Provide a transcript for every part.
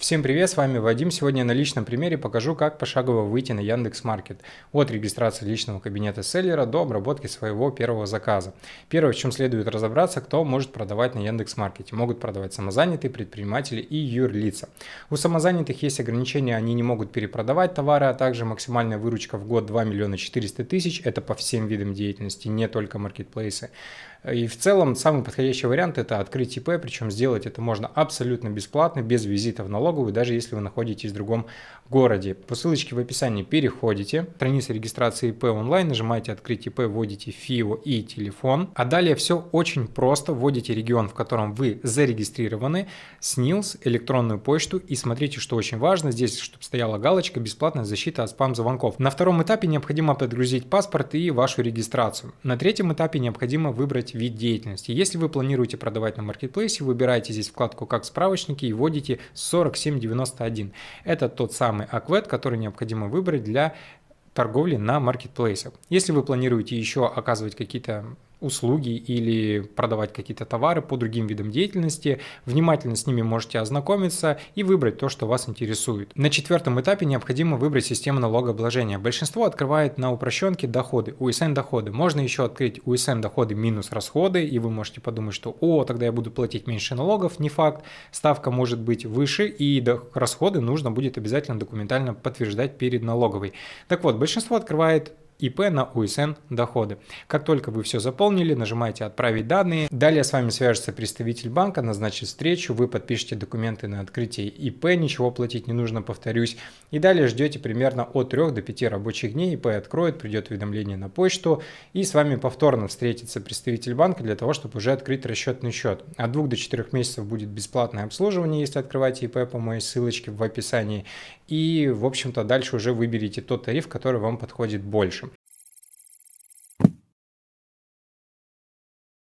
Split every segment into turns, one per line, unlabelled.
Всем привет, с вами Вадим. Сегодня на личном примере покажу, как пошагово выйти на Яндекс Маркет от регистрации личного кабинета селлера до обработки своего первого заказа. Первое, в чем следует разобраться, кто может продавать на Яндекс Маркете. Могут продавать самозанятые, предприниматели и юрлица. У самозанятых есть ограничения, они не могут перепродавать товары, а также максимальная выручка в год 2 миллиона 400 тысяч. Это по всем видам деятельности, не только маркетплейсы. И в целом самый подходящий вариант это открыть ИП, причем сделать это можно абсолютно бесплатно, без визита в налоговую, даже если вы находитесь в другом городе. По ссылочке в описании переходите, страница регистрации ИП онлайн, нажимаете «Открыть ИП», вводите ФИО и телефон, а далее все очень просто, вводите регион, в котором вы зарегистрированы, СНИЛС, электронную почту и смотрите, что очень важно, здесь, чтобы стояла галочка «Бесплатная защита от спам-звонков». На втором этапе необходимо подгрузить паспорт и вашу регистрацию. На третьем этапе необходимо выбрать выбрать вид деятельности. Если вы планируете продавать на маркетплейсе, выбираете здесь вкладку «Как справочники» и вводите 4791. Это тот самый аквет, который необходимо выбрать для торговли на маркетплейсах. Если вы планируете еще оказывать какие-то услуги или продавать какие-то товары по другим видам деятельности. Внимательно с ними можете ознакомиться и выбрать то, что вас интересует. На четвертом этапе необходимо выбрать систему налогообложения. Большинство открывает на упрощенке доходы, УСН доходы. Можно еще открыть УСН доходы минус расходы, и вы можете подумать, что «О, тогда я буду платить меньше налогов». Не факт, ставка может быть выше, и расходы нужно будет обязательно документально подтверждать перед налоговой. Так вот, большинство открывает ИП на УСН доходы. Как только вы все заполнили, нажимаете «Отправить данные». Далее с вами свяжется представитель банка, назначит встречу, вы подпишете документы на открытие ИП, ничего платить не нужно, повторюсь. И далее ждете примерно от 3 до 5 рабочих дней, ИП откроет, придет уведомление на почту, и с вами повторно встретится представитель банка для того, чтобы уже открыть расчетный счет. От 2 до 4 месяцев будет бесплатное обслуживание, если открываете ИП по моей ссылочке в описании и, в общем-то, дальше уже выберите тот тариф, который вам подходит больше.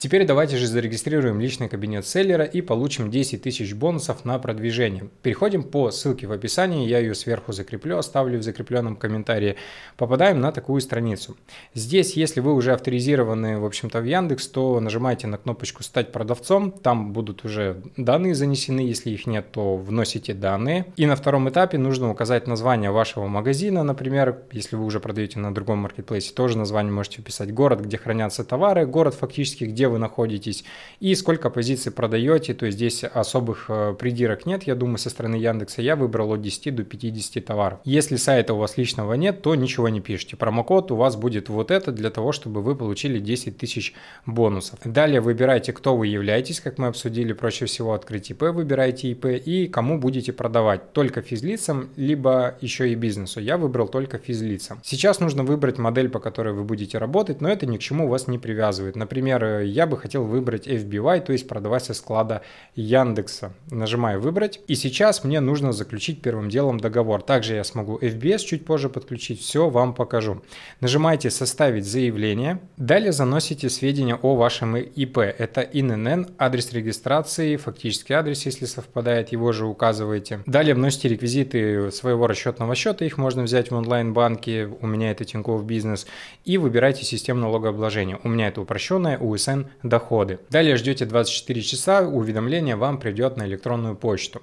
Теперь давайте же зарегистрируем личный кабинет селлера и получим 10 тысяч бонусов на продвижение. Переходим по ссылке в описании, я ее сверху закреплю, оставлю в закрепленном комментарии. Попадаем на такую страницу. Здесь, если вы уже авторизированы, в общем-то, в Яндекс, то нажимаете на кнопочку «Стать продавцом», там будут уже данные занесены, если их нет, то вносите данные. И на втором этапе нужно указать название вашего магазина, например, если вы уже продаете на другом маркетплейсе, тоже название можете вписать город, где хранятся товары, город фактически, где вы находитесь и сколько позиций продаете. То есть здесь особых э, придирок нет, я думаю, со стороны Яндекса. Я выбрал от 10 до 50 товаров. Если сайта у вас личного нет, то ничего не пишите. Промокод у вас будет вот это для того, чтобы вы получили 10 тысяч бонусов. Далее выбирайте, кто вы являетесь, как мы обсудили, проще всего открыть ИП, выбирайте ИП и кому будете продавать. Только физлицам, либо еще и бизнесу. Я выбрал только физлицам. Сейчас нужно выбрать модель, по которой вы будете работать, но это ни к чему вас не привязывает. Например, я я бы хотел выбрать FBY, то есть продавать со склада Яндекса. Нажимаю «Выбрать». И сейчас мне нужно заключить первым делом договор. Также я смогу FBS чуть позже подключить, все вам покажу. Нажимаете «Составить заявление». Далее заносите сведения о вашем ИП. Это ИНН, адрес регистрации, фактический адрес, если совпадает, его же указываете. Далее вносите реквизиты своего расчетного счета, их можно взять в онлайн-банке, у меня это Тинькофф Бизнес, и выбирайте систему налогообложения. У меня это упрощенная УСН доходы. Далее ждете 24 часа, уведомление вам придет на электронную почту.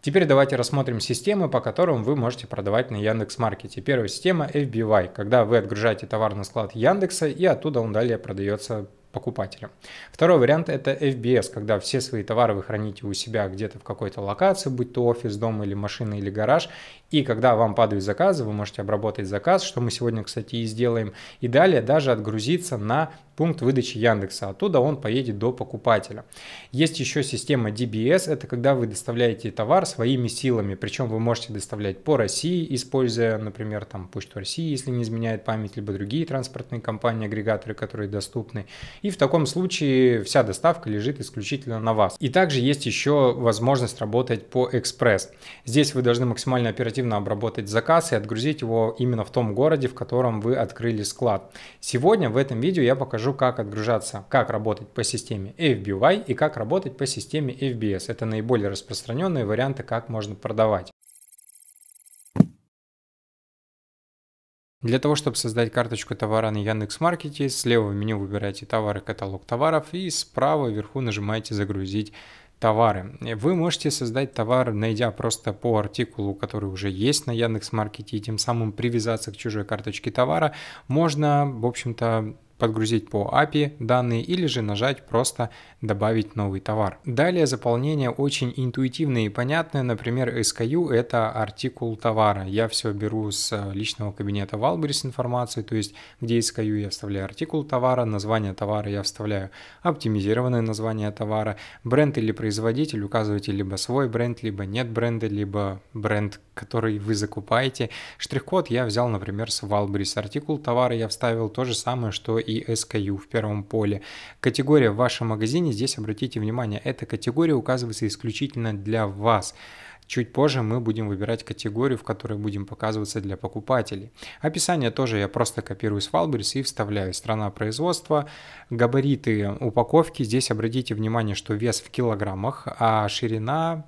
Теперь давайте рассмотрим системы, по которым вы можете продавать на Яндекс.Маркете. Первая система FBY, когда вы отгружаете товар на склад Яндекса и оттуда он далее продается покупателям. Второй вариант это FBS, когда все свои товары вы храните у себя где-то в какой-то локации, будь то офис, дом или машина или гараж, и когда вам падают заказы, вы можете обработать заказ, что мы сегодня, кстати, и сделаем, и далее даже отгрузиться на пункт выдачи Яндекса, оттуда он поедет до покупателя. Есть еще система DBS, это когда вы доставляете товар своими силами, причем вы можете доставлять по России, используя, например, там Почту России, если не изменяет память, либо другие транспортные компании, агрегаторы, которые доступны, и в таком случае вся доставка лежит исключительно на вас. И также есть еще возможность работать по экспресс. Здесь вы должны максимально оперативно обработать заказ и отгрузить его именно в том городе, в котором вы открыли склад. Сегодня в этом видео я покажу, как отгружаться, как работать по системе FBY и как работать по системе FBS. Это наиболее распространенные варианты, как можно продавать. Для того, чтобы создать карточку товара на Яндекс Маркете, слева в меню выбираете «Товары», «Каталог товаров» и справа вверху нажимаете «Загрузить товары». Вы можете создать товар, найдя просто по артикулу, который уже есть на Яндекс.Маркете, и тем самым привязаться к чужой карточке товара. Можно, в общем-то, подгрузить по API данные или же нажать просто «Добавить новый товар». Далее заполнение очень интуитивное и понятное. Например, SKU — это артикул товара. Я все беру с э, личного кабинета Valburis информации, то есть где SKU я вставляю артикул товара, название товара я вставляю оптимизированное название товара, бренд или производитель указывайте либо свой бренд, либо нет бренда, либо бренд, который вы закупаете. Штрих-код я взял, например, с Valburis. Артикул товара я вставил то же самое, что и SKU в первом поле. Категория в вашем магазине, здесь обратите внимание, эта категория указывается исключительно для вас. Чуть позже мы будем выбирать категорию, в которой будем показываться для покупателей. Описание тоже я просто копирую с Falbris и вставляю. Страна производства, габариты упаковки. Здесь обратите внимание, что вес в килограммах, а ширина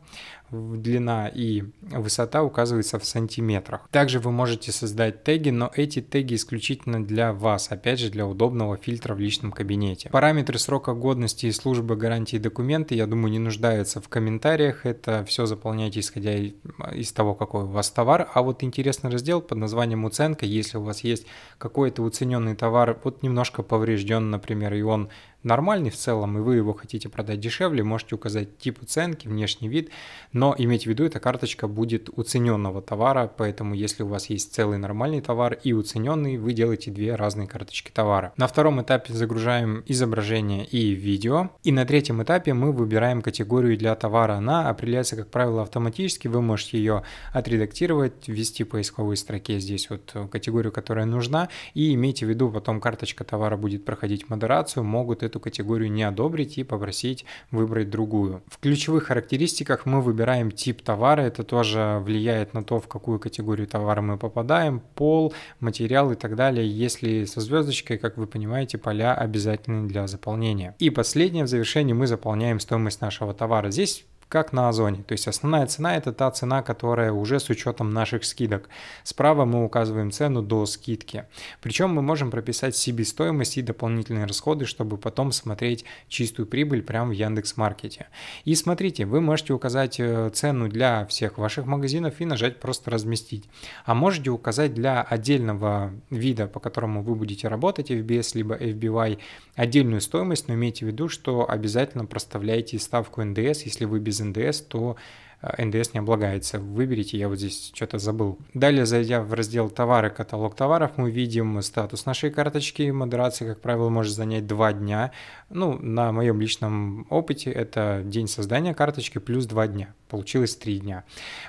длина и высота указывается в сантиметрах. Также вы можете создать теги, но эти теги исключительно для вас, опять же для удобного фильтра в личном кабинете. Параметры срока годности и службы гарантии документы, я думаю, не нуждаются в комментариях, это все заполняйте исходя из того, какой у вас товар. А вот интересный раздел под названием «Уценка», если у вас есть какой-то уцененный товар, вот немножко поврежден, например, и он нормальный в целом, и вы его хотите продать дешевле, можете указать тип оценки, внешний вид, но имейте в виду, эта карточка будет уцененного товара, поэтому если у вас есть целый нормальный товар и уцененный, вы делаете две разные карточки товара. На втором этапе загружаем изображение и видео, и на третьем этапе мы выбираем категорию для товара. Она определяется, как правило, автоматически, вы можете ее отредактировать, ввести в поисковой строке здесь вот категорию, которая нужна, и имейте в виду, потом карточка товара будет проходить модерацию, могут эту категорию не одобрить и попросить выбрать другую. В ключевых характеристиках мы выбираем тип товара, это тоже влияет на то, в какую категорию товара мы попадаем, пол, материал и так далее. Если со звездочкой, как вы понимаете, поля обязательны для заполнения. И последнее, в завершении мы заполняем стоимость нашего товара. Здесь как на Озоне. То есть основная цена это та цена, которая уже с учетом наших скидок. Справа мы указываем цену до скидки. Причем мы можем прописать себестоимость и дополнительные расходы, чтобы потом смотреть чистую прибыль прямо в Яндекс Маркете. И смотрите, вы можете указать э, цену для всех ваших магазинов и нажать просто разместить. А можете указать для отдельного вида, по которому вы будете работать, FBS либо FBY, отдельную стоимость, но имейте в виду, что обязательно проставляйте ставку НДС, если вы без НДС, то э, НДС не облагается. Выберите, я вот здесь что-то забыл. Далее, зайдя в раздел «Товары», «Каталог товаров», мы видим статус нашей карточки. Модерация, как правило, может занять 2 дня. Ну, на моем личном опыте это день создания карточки плюс 2 дня. Получилось 3 дня.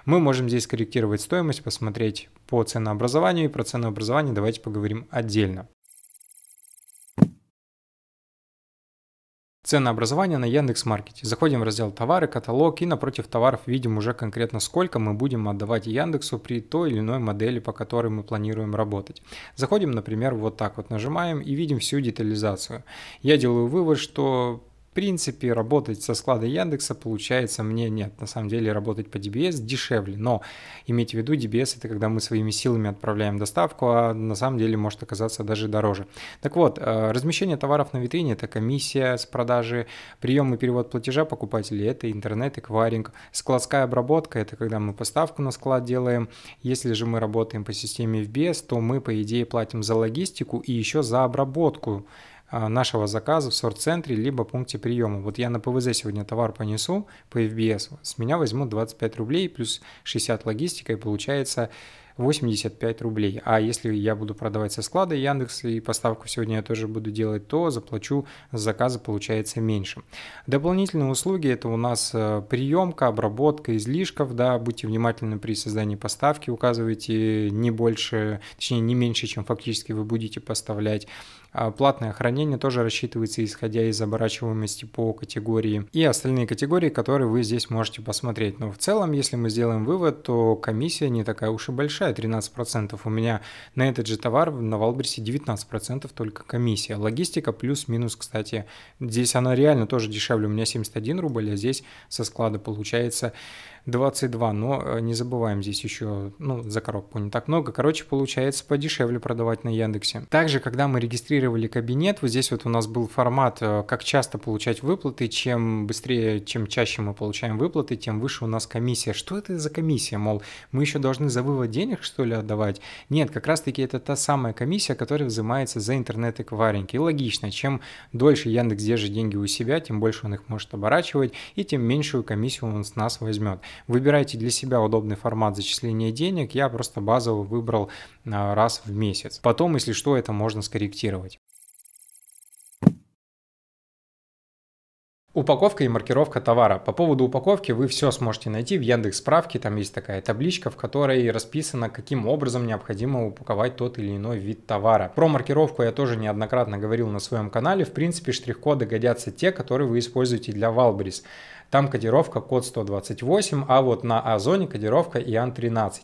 Мы можем здесь корректировать стоимость, посмотреть по ценообразованию. И про ценообразование давайте поговорим отдельно. ценообразование на Яндекс Маркете. Заходим в раздел «Товары», «Каталог» и напротив товаров видим уже конкретно сколько мы будем отдавать Яндексу при той или иной модели, по которой мы планируем работать. Заходим, например, вот так вот нажимаем и видим всю детализацию. Я делаю вывод, что в принципе, работать со склада Яндекса получается мне нет. На самом деле работать по DBS дешевле, но имейте в виду, DBS это когда мы своими силами отправляем доставку, а на самом деле может оказаться даже дороже. Так вот, э, размещение товаров на витрине – это комиссия с продажи, прием и перевод платежа покупателей – это интернет, эквайринг. Складская обработка – это когда мы поставку на склад делаем. Если же мы работаем по системе FBS, то мы, по идее, платим за логистику и еще за обработку а, нашего заказа в сорт-центре либо пункте приема. Вот я на ПВЗ сегодня товар понесу по FBS, с меня возьмут 25 рублей плюс 60 логистика и получается 85 рублей. А если я буду продавать со склада Яндекс и поставку сегодня я тоже буду делать, то заплачу заказы получается меньше. Дополнительные услуги это у нас э, приемка, обработка излишков, да, будьте внимательны при создании поставки, указывайте не больше, точнее не меньше, чем фактически вы будете поставлять. А платное хранение тоже рассчитывается исходя из оборачиваемости по категории и остальные категории, которые вы здесь можете посмотреть. Но в целом, если мы сделаем вывод, то комиссия не такая уж и большая, 13%. У меня на этот же товар на Валберсе 19% только комиссия. Логистика плюс-минус, кстати, здесь она реально тоже дешевле. У меня 71 рубль, а здесь со склада получается 22, но э, не забываем здесь еще, ну, за коробку не так много. Короче, получается подешевле продавать на Яндексе. Также, когда мы регистрировали кабинет, вот здесь вот у нас был формат, э, как часто получать выплаты, чем быстрее, чем чаще мы получаем выплаты, тем выше у нас комиссия. Что это за комиссия? Мол, мы еще должны за вывод денег, что ли, отдавать? Нет, как раз-таки это та самая комиссия, которая взимается за интернет-эквайринг. И логично, чем дольше Яндекс держит деньги у себя, тем больше он их может оборачивать, и тем меньшую комиссию он с нас возьмет. Выбирайте для себя удобный формат зачисления денег. Я просто базово выбрал а, раз в месяц. Потом, если что, это можно скорректировать. Упаковка и маркировка товара. По поводу упаковки вы все сможете найти в Яндекс справке, там есть такая табличка, в которой расписано, каким образом необходимо упаковать тот или иной вид товара. Про маркировку я тоже неоднократно говорил на своем канале, в принципе штрих-коды годятся те, которые вы используете для Валбрис. Там кодировка код 128, а вот на Озоне кодировка ИАН-13.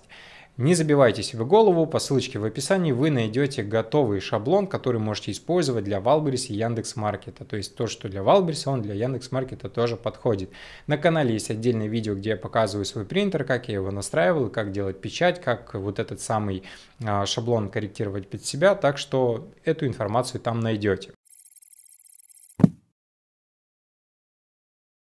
Не забивайте себе голову, по ссылочке в описании вы найдете готовый шаблон, который можете использовать для Валберис и Яндекс Маркета, То есть то, что для Валбериса, он для Яндекс Маркета тоже подходит. На канале есть отдельное видео, где я показываю свой принтер, как я его настраивал, как делать печать, как вот этот самый а, шаблон корректировать под себя. Так что эту информацию там найдете.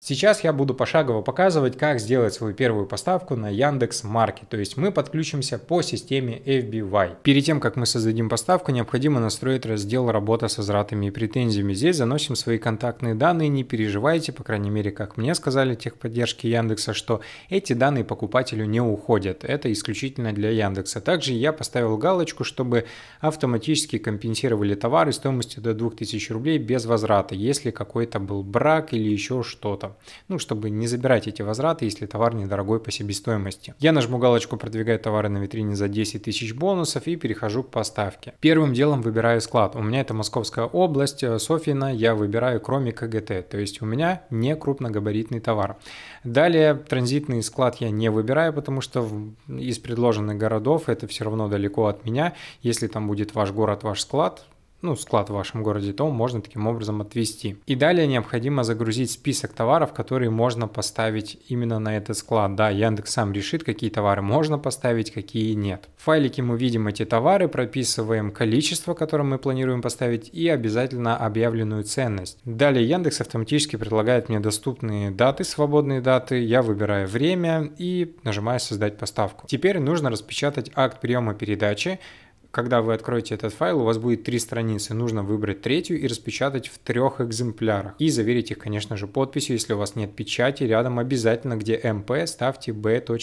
Сейчас я буду пошагово показывать, как сделать свою первую поставку на Яндекс Марке, то есть мы подключимся по системе FBY. Перед тем, как мы создадим поставку, необходимо настроить раздел «Работа с зратами и претензиями». Здесь заносим свои контактные данные, не переживайте, по крайней мере, как мне сказали техподдержки Яндекса, что эти данные покупателю не уходят, это исключительно для Яндекса. Также я поставил галочку, чтобы автоматически компенсировали товары стоимостью до 2000 рублей без возврата, если какой-то был брак или еще что-то ну, чтобы не забирать эти возвраты, если товар недорогой по себестоимости. Я нажму галочку «Продвигать товары на витрине за 10 тысяч бонусов» и перехожу к поставке. Первым делом выбираю склад. У меня это Московская область, э, Софина я выбираю кроме КГТ, то есть у меня не крупногабаритный товар. Далее транзитный склад я не выбираю, потому что из предложенных городов это все равно далеко от меня. Если там будет ваш город, ваш склад, ну, склад в вашем городе, то можно таким образом отвести. И далее необходимо загрузить список товаров, которые можно поставить именно на этот склад. Да, Яндекс сам решит, какие товары можно поставить, какие нет. В файлике мы видим эти товары, прописываем количество, которое мы планируем поставить, и обязательно объявленную ценность. Далее Яндекс автоматически предлагает мне доступные даты, свободные даты, я выбираю время и нажимаю «Создать поставку». Теперь нужно распечатать акт приема передачи, когда вы откроете этот файл, у вас будет три страницы. Нужно выбрать третью и распечатать в трех экземплярах. И заверить их, конечно же, подписью. Если у вас нет печати, рядом обязательно, где MP, ставьте B.P.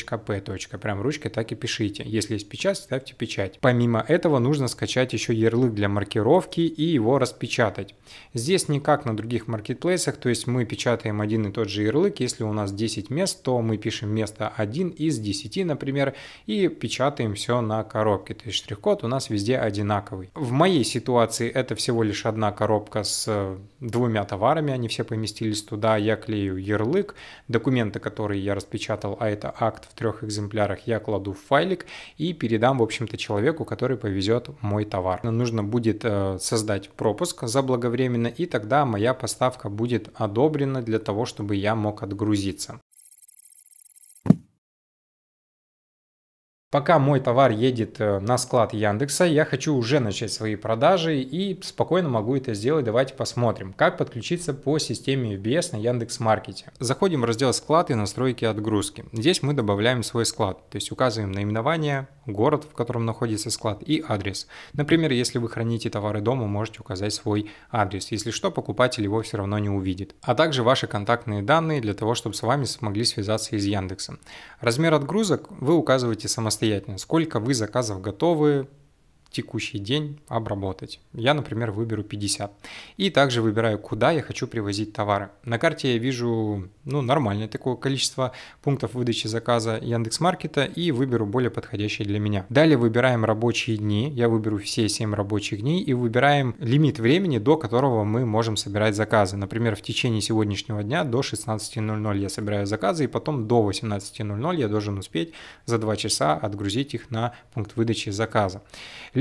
Прям ручкой так и пишите. Если есть печать, ставьте печать. Помимо этого, нужно скачать еще ярлык для маркировки и его распечатать. Здесь никак на других маркетплейсах, то есть мы печатаем один и тот же ярлык. Если у нас 10 мест, то мы пишем место 1 из 10, например, и печатаем все на коробке. То есть штрих-код у нас нас везде одинаковый. В моей ситуации это всего лишь одна коробка с э, двумя товарами, они все поместились туда, я клею ярлык, документы, которые я распечатал, а это акт в трех экземплярах, я кладу в файлик и передам, в общем-то, человеку, который повезет мой товар. Нужно будет э, создать пропуск заблаговременно, и тогда моя поставка будет одобрена для того, чтобы я мог отгрузиться. Пока мой товар едет э, на склад Яндекса, я хочу уже начать свои продажи и спокойно могу это сделать. Давайте посмотрим, как подключиться по системе FBS на Яндекс Маркете. Заходим в раздел «Склад» и «Настройки отгрузки». Здесь мы добавляем свой склад, то есть указываем наименование, город, в котором находится склад и адрес. Например, если вы храните товары дома, можете указать свой адрес. Если что, покупатель его все равно не увидит. А также ваши контактные данные для того, чтобы с вами смогли связаться из Яндекса. Размер отгрузок вы указываете самостоятельно самостоятельно, сколько вы заказов готовы текущий день обработать. Я, например, выберу 50. И также выбираю, куда я хочу привозить товары. На карте я вижу ну, нормальное такое количество пунктов выдачи заказа Яндекс.Маркета и выберу более подходящий для меня. Далее выбираем рабочие дни. Я выберу все 7 рабочих дней и выбираем лимит времени, до которого мы можем собирать заказы. Например, в течение сегодняшнего дня до 16.00 я собираю заказы и потом до 18.00 я должен успеть за 2 часа отгрузить их на пункт выдачи заказа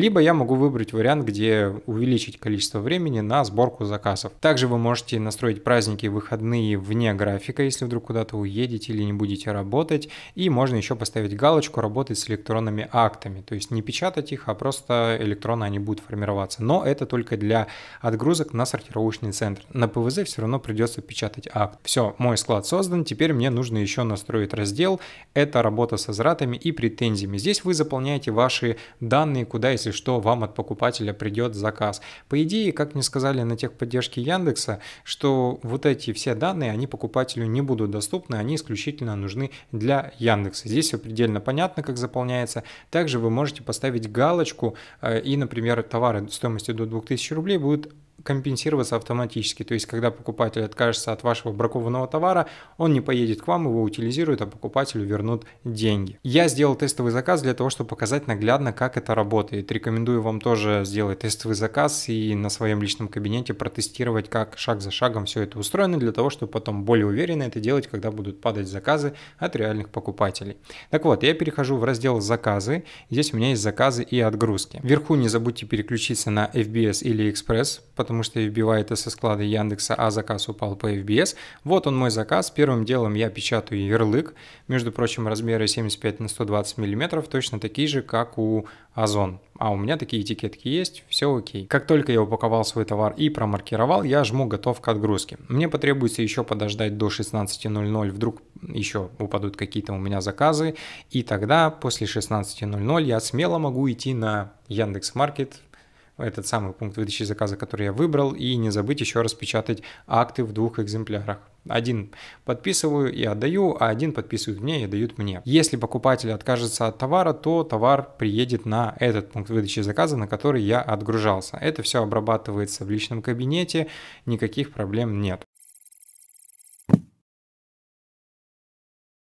либо я могу выбрать вариант, где увеличить количество времени на сборку заказов. Также вы можете настроить праздники и выходные вне графика, если вдруг куда-то уедете или не будете работать. И можно еще поставить галочку «Работать с электронными актами». То есть не печатать их, а просто электронно они будут формироваться. Но это только для отгрузок на сортировочный центр. На ПВЗ все равно придется печатать акт. Все, мой склад создан, теперь мне нужно еще настроить раздел. Это работа со зратами и претензиями. Здесь вы заполняете ваши данные, куда, если если что, вам от покупателя придет заказ. По идее, как мне сказали на техподдержке Яндекса, что вот эти все данные, они покупателю не будут доступны, они исключительно нужны для Яндекса. Здесь все предельно понятно, как заполняется. Также вы можете поставить галочку э, и, например, товары стоимостью до 2000 рублей будут компенсироваться автоматически. То есть, когда покупатель откажется от вашего бракованного товара, он не поедет к вам, его утилизируют, а покупателю вернут деньги. Я сделал тестовый заказ для того, чтобы показать наглядно, как это работает. Рекомендую вам тоже сделать тестовый заказ и на своем личном кабинете протестировать, как шаг за шагом все это устроено, для того, чтобы потом более уверенно это делать, когда будут падать заказы от реальных покупателей. Так вот, я перехожу в раздел «Заказы». Здесь у меня есть заказы и отгрузки. Вверху не забудьте переключиться на FBS или Express, потому потому что это со склада Яндекса, а заказ упал по FBS. Вот он мой заказ. Первым делом я печатаю ярлык. Между прочим, размеры 75 на 120 мм точно такие же, как у Озон. А у меня такие этикетки есть, все окей. Как только я упаковал свой товар и промаркировал, я жму «Готов к отгрузке». Мне потребуется еще подождать до 16.00, вдруг еще упадут какие-то у меня заказы, и тогда после 16.00 я смело могу идти на Яндекс.Маркет, этот самый пункт выдачи заказа, который я выбрал, и не забыть еще распечатать акты в двух экземплярах. Один подписываю и отдаю, а один подписывают мне и дают мне. Если покупатель откажется от товара, то товар приедет на этот пункт выдачи заказа, на который я отгружался. Это все обрабатывается в личном кабинете, никаких проблем нет.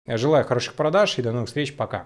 Желаю хороших продаж и до новых встреч, пока.